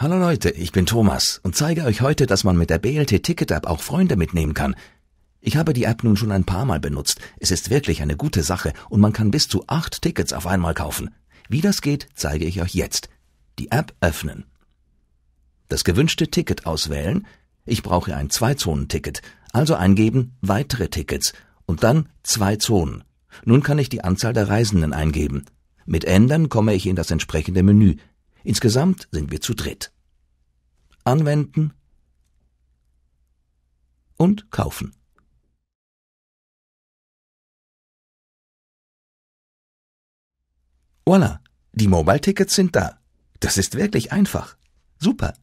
Hallo Leute, ich bin Thomas und zeige euch heute, dass man mit der BLT Ticket App auch Freunde mitnehmen kann. Ich habe die App nun schon ein paar Mal benutzt. Es ist wirklich eine gute Sache und man kann bis zu acht Tickets auf einmal kaufen. Wie das geht, zeige ich euch jetzt. Die App öffnen. Das gewünschte Ticket auswählen. Ich brauche ein Zwei-Zonen-Ticket, also eingeben weitere Tickets und dann zwei Zonen. Nun kann ich die Anzahl der Reisenden eingeben. Mit ändern komme ich in das entsprechende Menü. Insgesamt sind wir zu dritt. Anwenden und kaufen. Voila, die Mobile-Tickets sind da. Das ist wirklich einfach. Super.